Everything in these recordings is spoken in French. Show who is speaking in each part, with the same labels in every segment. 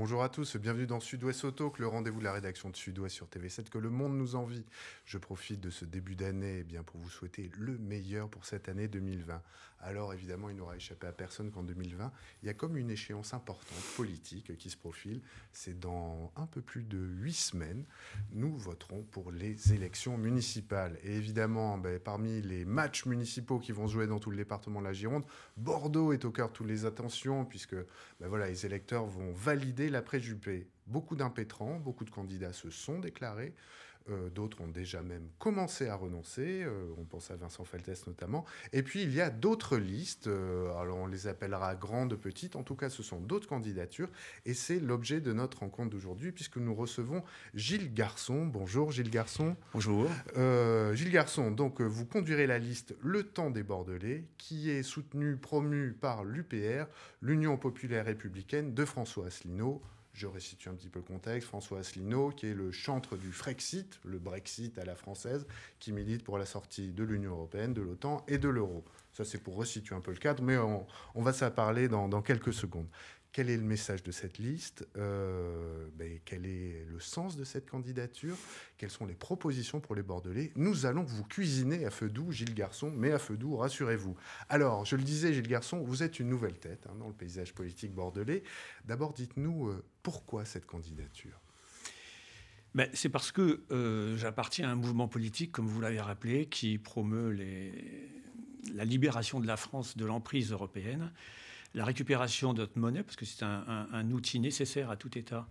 Speaker 1: Bonjour à tous, bienvenue dans Sud-Ouest Auto, que le rendez-vous de la rédaction de Sud-Ouest sur TV7 que le monde nous envie. Je profite de ce début d'année eh bien pour vous souhaiter le meilleur pour cette année 2020 alors évidemment, il n'aura échappé à personne qu'en 2020, il y a comme une échéance importante politique qui se profile. C'est dans un peu plus de huit semaines, nous voterons pour les élections municipales. Et évidemment, ben, parmi les matchs municipaux qui vont jouer dans tout le département de la Gironde, Bordeaux est au cœur de toutes les attentions, puisque ben, voilà, les électeurs vont valider la préjupée. Beaucoup d'impétrants, beaucoup de candidats se sont déclarés. Euh, d'autres ont déjà même commencé à renoncer. Euh, on pense à Vincent Feltès notamment. Et puis il y a d'autres listes. Euh, alors on les appellera grandes, petites. En tout cas, ce sont d'autres candidatures. Et c'est l'objet de notre rencontre d'aujourd'hui puisque nous recevons Gilles Garçon. Bonjour Gilles Garçon. Bonjour. Gilles Garçon, donc vous conduirez la liste Le Temps des Bordelais qui est soutenue, promue par l'UPR, l'Union populaire républicaine de François Asselineau. Je resitue un petit peu le contexte. François Asselineau, qui est le chantre du Frexit, le Brexit à la française, qui milite pour la sortie de l'Union européenne, de l'OTAN et de l'euro. Ça, c'est pour resituer un peu le cadre, mais on, va s'en parler dans quelques secondes. Quel est le message de cette liste euh, ben, Quel est le sens de cette candidature Quelles sont les propositions pour les Bordelais Nous allons vous cuisiner à feu doux, Gilles Garçon, mais à feu doux, rassurez-vous. Alors, je le disais, Gilles Garçon, vous êtes une nouvelle tête hein, dans le paysage politique bordelais. D'abord, dites-nous euh, pourquoi cette candidature
Speaker 2: ben, C'est parce que euh, j'appartiens à un mouvement politique, comme vous l'avez rappelé, qui promeut la libération de la France de l'emprise européenne la récupération de notre monnaie, parce que c'est un, outil nécessaire à tout État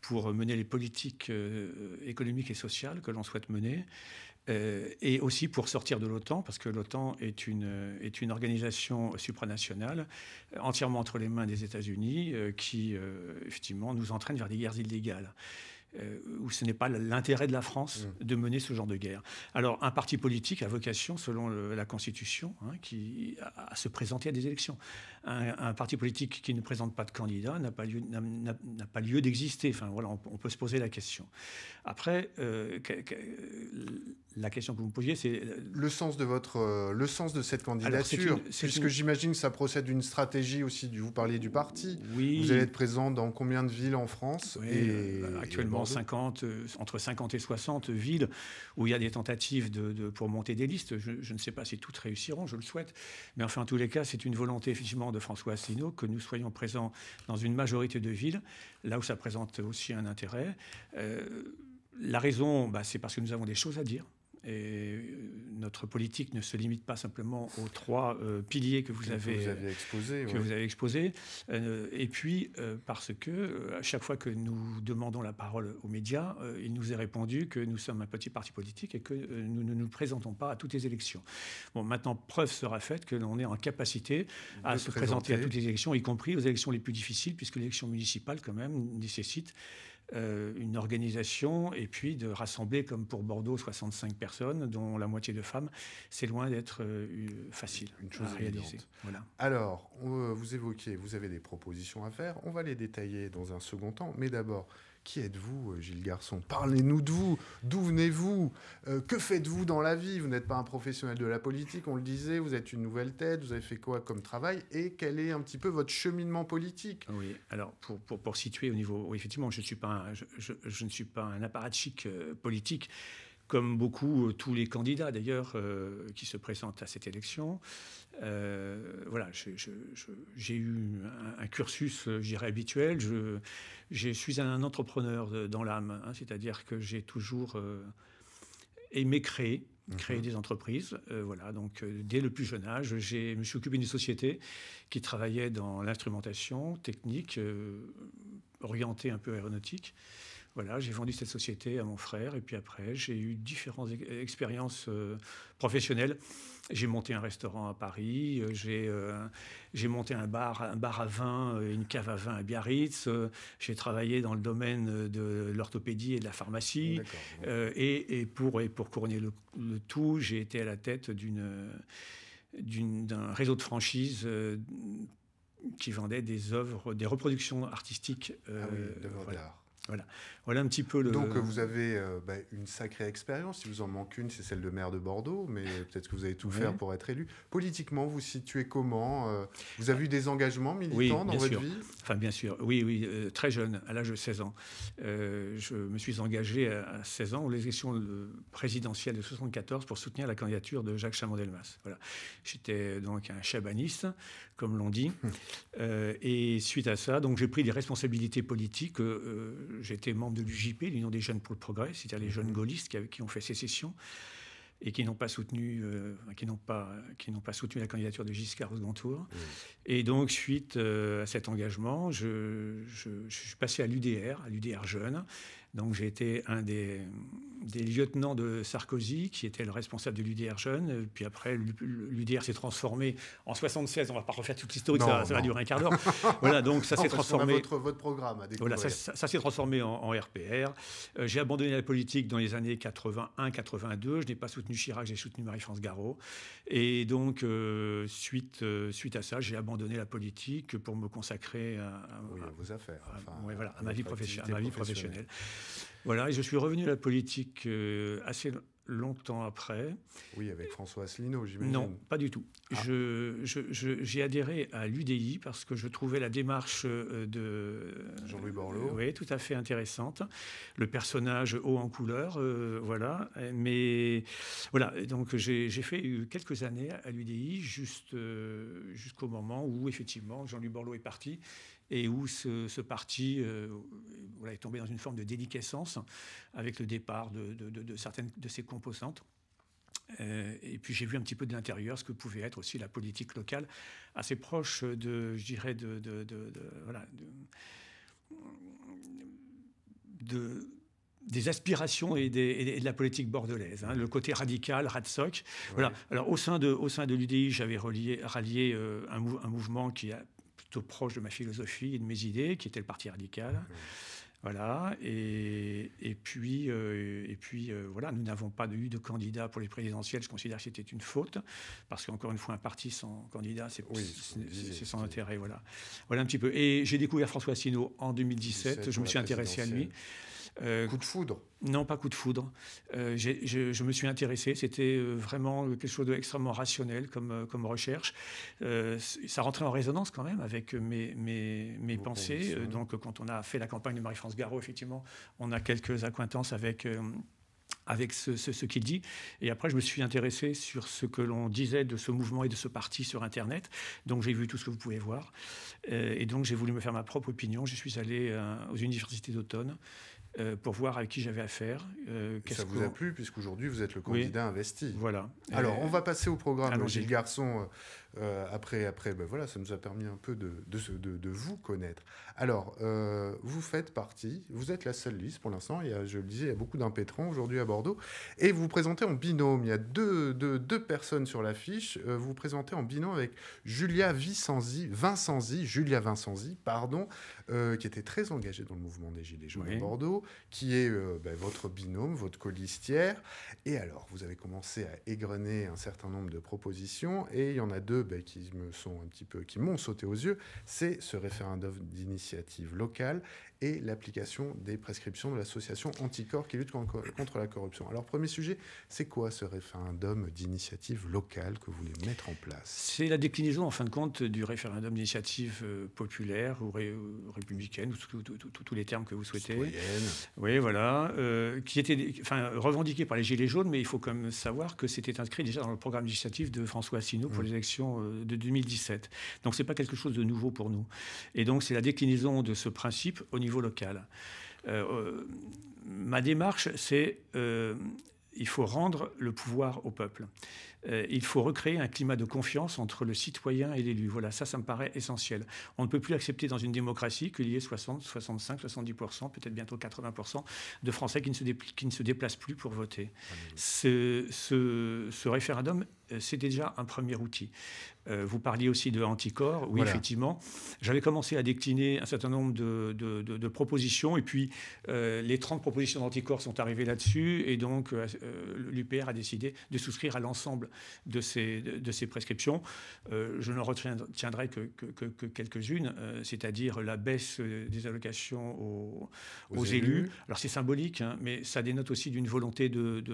Speaker 2: pour mener les politiques euh, économiques et sociales que l'on souhaite mener, euh, et aussi pour sortir de l'OTAN, parce que l'OTAN est une, organisation supranationale euh, entièrement entre les mains des États-Unis qui, effectivement, nous entraîne vers des guerres illégales. Euh, où ce n'est pas l'intérêt de la France mm. de mener ce genre de guerre. Alors un parti politique a vocation, selon la Constitution, hein, qui, à, se présenter à des élections. Un, parti politique qui ne présente pas de candidat n'a pas lieu, lieu d'exister. Enfin voilà, on, peut se poser la question. Après, euh, la question que vous me posiez, c'est euh, le sens de votre, le sens de cette candidature, puisque j'imagine
Speaker 1: que ça procède d'une stratégie aussi. vous parliez du parti. Vous allez être présent dans combien de villes en France et, actuellement.
Speaker 2: 50, euh, entre 50 et 60 villes où il y a des tentatives de, pour monter des listes. Je, ne sais pas si toutes réussiront, je le souhaite. Mais enfin, en tous les cas, c'est une volonté effectivement de François Asselineau que nous soyons présents dans une majorité de villes, là où ça présente aussi un intérêt. Euh, la raison, bah, c'est parce que nous avons des choses à dire. Et euh, notre politique ne se limite pas simplement aux trois euh, piliers que vous avez, exposés. vous avez euh, et puis, parce que à chaque fois que nous demandons la parole aux médias, il nous est répondu que nous sommes un petit parti politique et que nous ne nous présentons pas à toutes les élections. Bon, maintenant, preuve sera faite que l'on est en capacité à se présenter à toutes les élections, y compris aux élections les plus difficiles, puisque l'élection municipale, quand même, nécessite euh, une organisation et puis de rassembler, comme pour Bordeaux, 65 personnes, dont la moitié de femmes, c'est loin d'être euh, facile une chose à réaliser. Voilà. Alors,
Speaker 1: euh, vous évoquez, vous avez des propositions à faire, on va les détailler dans un second temps, mais d'abord, qui êtes-vous, euh, Gilles Garçon Parlez-nous de vous. D'où venez-vous euh, Que faites-vous dans la vie Vous n'êtes pas un professionnel de la politique, on le disait. Vous êtes une nouvelle tête. Vous avez fait quoi comme travail Et
Speaker 2: quel est un petit peu votre cheminement politique Oui, alors pour, pour, situer au niveau. Oui, effectivement, je, suis pas je, ne suis pas un apparatchik euh, politique comme beaucoup euh, tous les candidats d'ailleurs euh, qui se présentent à cette élection. Euh, voilà, j'ai eu un, cursus, j'irai habituel. Je, suis un entrepreneur dans l'âme, hein, c'est-à-dire que j'ai toujours aimé créer, mhm. créer des entreprises. voilà, donc dès le plus jeune âge, je me suis occupé d'une société qui travaillait dans l'instrumentation technique, orientée un peu aéronautique. Voilà, j'ai vendu cette société à mon frère et puis après, j'ai eu différentes expériences euh, professionnelles. J'ai monté un restaurant à Paris, euh, euh, j'ai monté un bar, un bar à vin, une cave à vin à Biarritz, j'ai travaillé dans le domaine de l'orthopédie et de la pharmacie. Et, pour, couronner le, tout, j'ai été à la tête d'un réseau de franchises qui vendait des œuvres, des reproductions artistiques. ah d'art. Voilà, un petit peu le. Donc vous avez
Speaker 1: euh, bah, une sacrée expérience. Si vous en manque une, c'est celle de maire de Bordeaux, mais euh, peut-être que vous avez tout fait faire pour être élu. Politiquement, vous situez comment euh, Vous avez
Speaker 2: eu des engagements militants dans votre vie Enfin, bien sûr. Oui, oui, très jeune, à l'âge de 16 ans. je me suis engagé à 16 ans aux élections présidentielles de 1974 pour soutenir la candidature de Jacques Chamandelmas. Voilà. J'étais donc un chabaniste, comme l'on dit. et suite à ça, donc j'ai pris des responsabilités politiques j'étais membre de l'UJP, l'Union des jeunes pour le progrès, c'est-à-dire les mhm. jeunes gaullistes qui, ont fait sécession et qui n'ont pas soutenu, euh, qui n'ont pas, qui n'ont pas soutenu la candidature de Giscard au mhm. Et donc suite euh, à cet engagement, je, je suis passé à l'UDR, à l'UDR jeune. Donc j'ai été un des, des lieutenants de Sarkozy, qui était le responsable de l'UDR jeune. Euh, puis après, l'UDR s'est transformé en 76. On ne va pas refaire toute l'historique, ça, va durer un quart d'heure. voilà, donc ça s'est transformé. Votre, votre, programme à Voilà, ça, s'est transformé en, RPR. Euh, j'ai abandonné la politique dans les années 81-82. Je n'ai pas soutenu Chirac, j'ai soutenu Marie-France Garraud. Et donc, euh, suite, suite à ça, j'ai abandonné la politique pour me consacrer à, vos affaires. Enfin, voilà, à, ma vie professionnelle. Voilà, et je suis revenu à la politique euh, assez longtemps après. Oui, avec François Asselineau, j'imagine. Non, pas du tout. Ah. Je, j'ai adhéré à l'UDI parce que je trouvais la démarche euh, de... Jean-Louis Borloo. oui, tout à fait intéressante. Le personnage haut en couleur, euh, voilà. Mais voilà, donc j'ai, fait quelques années à l'UDI juste, jusqu'au moment où, effectivement, Jean-Louis Borloo est parti et où ce, parti euh, est tombé dans une forme de déliquescence avec le départ de, certaines de ses composantes. Euh, et puis j'ai vu un petit peu de l'intérieur ce que pouvait être aussi la politique locale, assez proche de, je dirais, de, de des aspirations et, de la politique bordelaise, hein. le côté radical, radsoc. Voilà. Alors au sein de, au sein de l'UDI, j'avais rallié euh, un, un, mouvement qui a proche de ma philosophie et de mes idées, qui était le Parti radical. Ah voilà, et, puis, et puis euh, euh, voilà, nous n'avons pas eu de candidat pour les présidentielles. Je considère que c'était une faute, parce qu'encore une fois, un parti sans candidat, c'est sans intérêt. Voilà. voilà un petit peu. Et j'ai découvert François Asselineau en 2017. je me suis intéressé à lui. Euh, coup de foudre Non, pas coup de foudre. Euh, je, me suis intéressé. C'était euh, vraiment quelque chose d'extrêmement rationnel comme, recherche. ça rentrait en résonance quand même avec mes, pensées. donc, quand on a fait la campagne de Marie-France Garot, effectivement, on a quelques acquaintances avec ce, qu'il dit. Et après, je me suis intéressé sur ce que l'on disait de ce mouvement et de ce parti sur Internet. Donc, j'ai vu tout ce que vous pouvez voir. et donc, j'ai voulu me faire ma propre opinion. Je suis allé aux universités d'automne. Euh, pour voir avec qui j'avais affaire. Euh, ça vous a
Speaker 1: plu, puisqu'aujourd'hui, vous êtes le candidat investi.
Speaker 2: Voilà. Alors, on va
Speaker 1: passer au programme, Le Garçon euh, euh, après, après
Speaker 2: ben voilà, ça nous a permis
Speaker 1: un peu de, de, de, vous connaître. Alors, euh, vous faites partie, vous êtes la seule liste pour l'instant, je le disais, il y a beaucoup d'impétrants aujourd'hui à Bordeaux, et vous vous présentez en binôme, il y a deux, deux personnes sur l'affiche, euh, vous vous présentez en binôme avec Julia Vincenzi Vincenzi, Julia Vincenzi, pardon, qui était très engagée dans le mouvement des Gilets jaunes à Bordeaux, qui est ben, votre binôme, votre colistière, et alors, vous avez commencé à égrener un certain nombre de propositions, et il y en a deux me sont un petit peu qui m'ont sauté aux yeux, c'est ce référendum d'initiative locale et l'application des prescriptions de l'association Anticorps qui lutte contre la corruption. Alors, premier sujet, c'est quoi ce référendum d'initiative locale que vous voulez mettre en place
Speaker 2: C'est la déclinaison, en fin de compte, du référendum d'initiative euh, populaire ou, républicaine, ou tous les termes que vous souhaitez. Oui, voilà, euh, qui était enfin, revendiqué par les Gilets jaunes, mais il faut quand même savoir que c'était inscrit déjà dans le programme législatif de François Asselineau pour les élections euh, de 2017. Donc, ce n'est pas quelque chose de nouveau pour nous. Et donc, c'est la déclinaison de ce principe au niveau local. Euh, euh, ma démarche, c'est euh, il faut rendre le pouvoir au peuple. il faut recréer un climat de confiance entre le citoyen et l'élu. Voilà, ça, ça me paraît essentiel. On ne peut plus accepter dans une démocratie qu'il y ait 60, 65, 70%, peut-être bientôt 80% de Français qui ne, se déplacent plus pour voter. ce référendum euh, c'est déjà un premier outil. Euh, vous parliez aussi de anticorps, oui, effectivement. J'avais commencé à décliner un certain nombre de, propositions, et puis euh, les 30 propositions d'anticorps sont arrivées là-dessus, et donc l'UPR a décidé de souscrire à l'ensemble de ces, de, ces prescriptions. je ne retiendrai que, quelques-unes, c'est-à-dire la baisse des allocations aux, élus. Alors c'est symbolique, hein, mais ça dénote aussi d'une volonté de,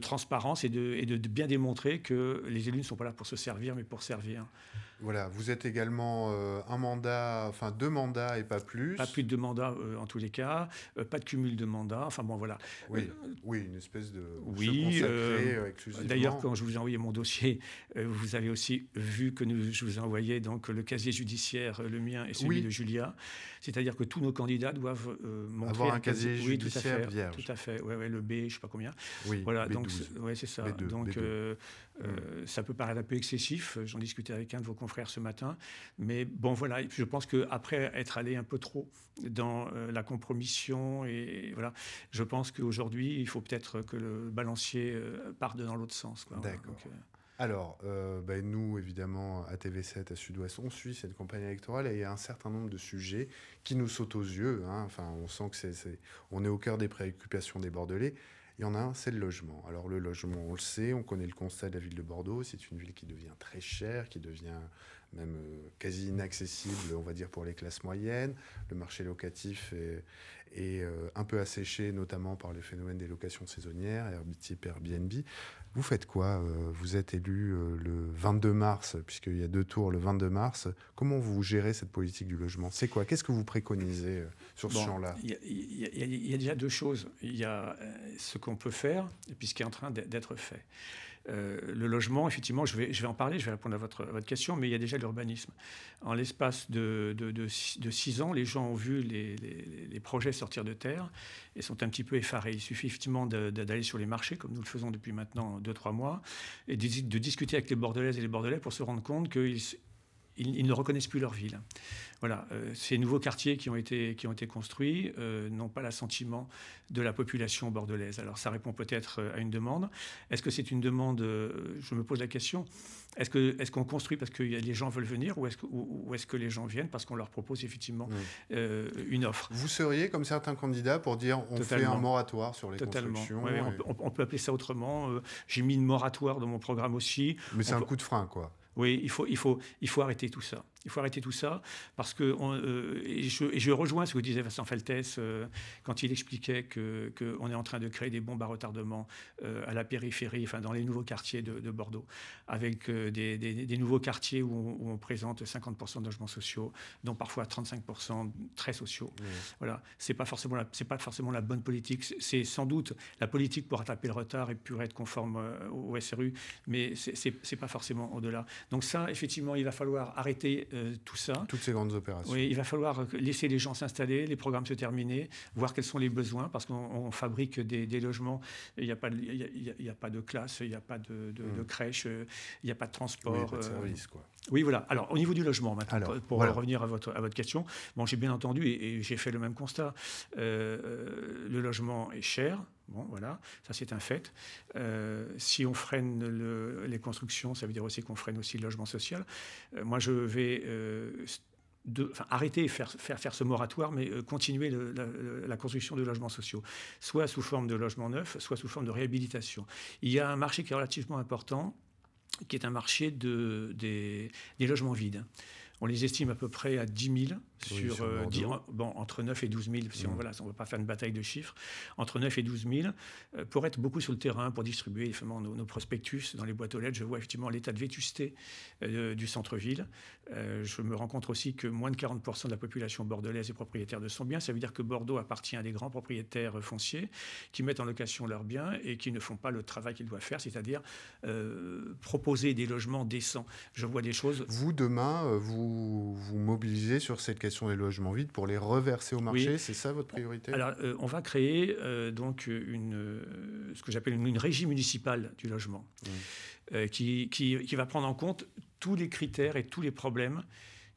Speaker 2: transparence et de, et de bien démontrer que les élus ne sont pas là pour se servir, mais pour servir. Voilà, vous êtes également euh, un mandat, enfin deux mandats et pas plus. Pas plus de deux mandats euh, en tous les cas, euh, pas de cumul de mandats, enfin bon voilà. Oui,
Speaker 1: une espèce de oui, D'ailleurs, quand
Speaker 2: je vous ai envoyé mon dossier, vous avez aussi vu que je vous ai envoyé donc, le casier judiciaire, le mien et celui de Julia. C'est-à-dire que tous nos candidats doivent Avoir un, casier, judiciaire oui, tout à fait, le B, je ne sais pas combien. Oui, voilà, donc c'est ça. donc euh, ça peut paraître un peu excessif, euh, j'en discutais avec un de vos confrères ce matin, mais bon voilà, je pense qu'après être allé un peu trop dans euh, la compromission, et, voilà, je pense qu'aujourd'hui, il faut peut-être que le balancier parte dans l'autre sens. D'accord.
Speaker 1: Alors, ben, nous, évidemment, à TV7, à Sud-Ouest, on suit cette campagne électorale et il y a un certain nombre de sujets qui nous sautent aux yeux. Hein. Enfin, on sent que c'est, on est au cœur des préoccupations des Bordelais. Il y en a un, c'est le logement. Alors le logement, on le sait, on connaît le constat de la ville de Bordeaux, c'est une ville qui devient très chère, qui devient même euh, quasi inaccessible, on va dire, pour les classes moyennes. Le marché locatif est, euh, un peu asséché, notamment par le phénomène des locations saisonnières, type Airbnb. Vous faites quoi euh, Vous êtes élu euh, le 22 mars, puisqu'il y a deux tours le 22 mars. Comment vous gérez cette politique du logement C'est quoi Qu'est-ce que vous préconisez euh, sur ce champ-là
Speaker 2: Il y, y, a déjà deux choses. Il y a ce qu'on peut faire et puis ce qui est en train d'être fait. Euh, le logement, effectivement, je vais, je vais en parler, je vais répondre à votre, votre question, mais il y a déjà l'urbanisme. En l'espace de, de, six ans, les gens ont vu les, les, projets sortir de terre et sont un petit peu effarés. Il suffit effectivement d'aller sur les marchés, comme nous le faisons depuis maintenant deux trois mois, et de, discuter avec les Bordelaises et les Bordelais pour se rendre compte qu'ils ils, ne reconnaissent plus leur ville. Voilà, euh, ces nouveaux quartiers qui ont été, qui ont été construits euh, n'ont pas l'assentiment de la population bordelaise. Alors ça répond peut-être euh, à une demande. Est-ce que c'est une demande, je me pose la question, est-ce qu'on est qu'on construit parce que les gens veulent venir ou est-ce que, que les gens viennent parce qu'on leur propose effectivement une offre Vous seriez comme certains candidats pour dire on fait un moratoire sur les Totalement. constructions on, peut, appeler ça autrement. J'ai mis une moratoire dans mon programme aussi. Mais c'est un coup de frein quoi. Oui, il faut, il, faut, il faut arrêter tout ça. Il faut arrêter tout ça parce que euh, et je, rejoins ce que disait Vincent Feltès euh, quand il expliquait que qu'on est en train de créer des bombes à retardement euh, à la périphérie, enfin dans les nouveaux quartiers de, Bordeaux, avec des, nouveaux quartiers où on, présente 50% de logements sociaux, dont parfois 35% très sociaux. Mmh. Voilà, c'est pas forcément c'est pas forcément la bonne politique. C'est sans doute la politique pour rattraper le retard et pour être conforme au SRU, mais c'est pas forcément au-delà. Donc ça, effectivement, il va falloir arrêter euh, tout ça.
Speaker 1: Toutes ces grandes opérations. Oui, il va
Speaker 2: falloir laisser les gens s'installer, les programmes se terminer, voir quels sont les besoins, parce qu'on fabrique des, logements. Il n'y a, pas de, il a, il y a pas de classe, il n'y a pas de, de, hmm. crèche, il n'y a pas de transport. Euh, service, quoi. Oui, voilà. Alors, au niveau du logement, maintenant, pour revenir à votre, à votre question, bon, j'ai bien entendu et, j'ai fait le même constat. Euh, le logement est cher, Bon, voilà, ça c'est un fait. Euh, si on freine les constructions, ça veut dire aussi qu'on freine aussi le logement social. Euh, moi, je vais euh, arrêter et faire, faire, ce moratoire, mais continuer la, construction de logements sociaux, soit sous forme de logements neufs, soit sous forme de réhabilitation. Il y a un marché qui est relativement important, qui est un marché des logements vides. On les estime à peu près à 10 000 sur, euh, bon, entre 9 et 12 000, si on mm. voilà, ne on va pas faire une bataille de chiffres, entre 9 et 12 000, euh, pour être beaucoup sur le terrain, pour distribuer effectivement, nos, prospectus dans les boîtes aux lettres. Je vois effectivement l'état de vétusté euh, du centre-ville. je me rends compte aussi que moins de 40 de la population bordelaise est propriétaire de son bien. Ça veut dire que Bordeaux appartient à des grands propriétaires fonciers qui mettent en location leurs biens et qui ne font pas le travail qu'ils doivent faire, c'est-à-dire proposer des logements décents. Je vois des choses. Vous, demain, vous
Speaker 1: vous mobilisez sur cette question des logements vides pour les reverser au marché. C'est
Speaker 2: ça votre priorité Alors, euh, on va créer euh, donc une, euh, ce que j'appelle une, régie municipale du logement, qui, va prendre en compte tous les critères et tous les problèmes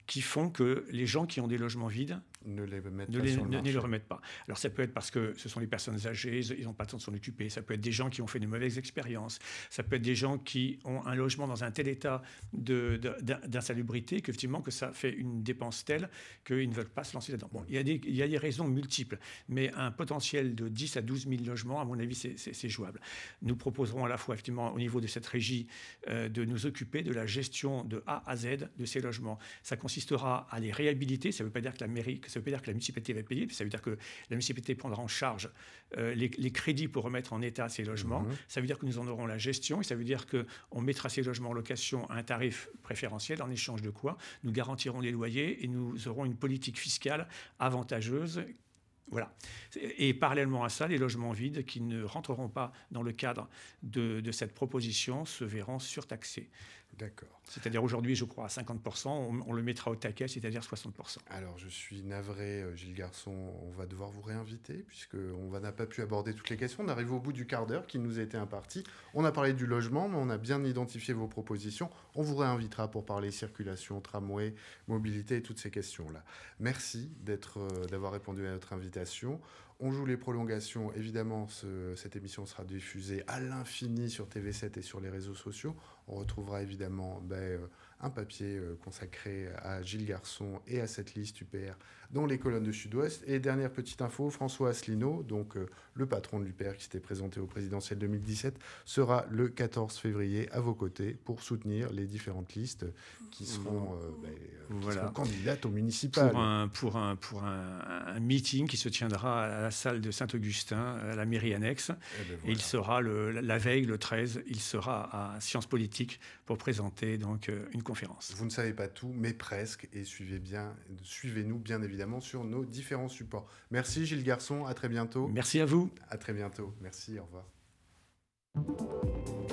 Speaker 2: qui font que les gens qui ont des logements vides ne les remettent, pas, le remettent pas. Alors ça peut être parce que ce sont les personnes âgées, ils n'ont pas le temps de s'en occuper. Ça peut être des gens qui ont fait de mauvaises expériences. Ça peut être des gens qui ont un logement dans un tel état d'insalubrité qu'effectivement que ça fait une dépense telle qu'ils ne veulent pas se lancer dedans Bon, il y, a des, il a raisons multiples, mais un potentiel de 10 à 12 000 logements, à mon avis, c'est jouable. Nous proposerons à la fois, effectivement, au niveau de cette régie, euh, de nous occuper de la gestion de A à Z de ces logements. Ça consistera à les réhabiliter. Ça ne veut pas dire que la mairie, que ça veut dire que la municipalité va payer, ça veut dire que la municipalité prendra en charge euh, les, crédits pour remettre en état ces logements. Mhm. Ça veut dire que nous en aurons la gestion et ça veut dire qu'on mettra ces logements en location à un tarif préférentiel, en échange de quoi nous garantirons les loyers et nous aurons une politique fiscale avantageuse voilà. Et parallèlement à ça, les logements vides qui ne rentreront pas dans le cadre de, de cette proposition se verront surtaxés. D'accord. C'est-à-dire aujourd'hui, je crois, à 50%, on, le mettra au taquet, c'est-à-dire 60%. Alors, je suis navré, euh, Gilles Garçon,
Speaker 1: on va devoir vous réinviter, puisqu'on n'a pas pu aborder toutes les questions. On arrive au bout du quart d'heure qui nous a été imparti. On a parlé du logement, mais on a bien identifié vos propositions. On vous réinvitera pour parler circulation, tramway, mobilité et toutes ces questions-là. Merci euh, d'avoir répondu à notre invitation. On joue les prolongations. Évidemment, cette émission sera diffusée à l'infini sur TV7 et sur les réseaux sociaux. On retrouvera évidemment ben, euh, un papier euh, consacré à Gilles Garçon et à cette liste UPR dans les colonnes de Sud-Ouest. Et dernière petite info, François Asselineau, donc euh, le patron de l'UPR qui s'était présenté au présidentiel 2017, sera le 14 février à vos côtés pour soutenir les différentes listes qui seront, euh,
Speaker 2: ben, seront candidates au
Speaker 1: municipal. Pour,
Speaker 2: un, pour, un, pour un, meeting qui se tiendra à la salle de Saint-Augustin, à la mairie annexe. Et, eh ben il sera le, la veille, le 13, il sera à Sciences Politiques pour présenter donc euh, une conférence. Vous ne savez pas tout, mais presque,
Speaker 1: et suivez bien, suivez-nous bien évidemment sur nos différents supports. Merci Gilles Garçon, à très bientôt. Merci à vous. À très bientôt. Merci, au revoir.